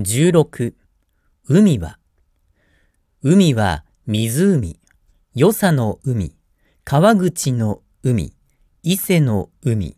16海は海は湖よさの海川口の海伊勢の海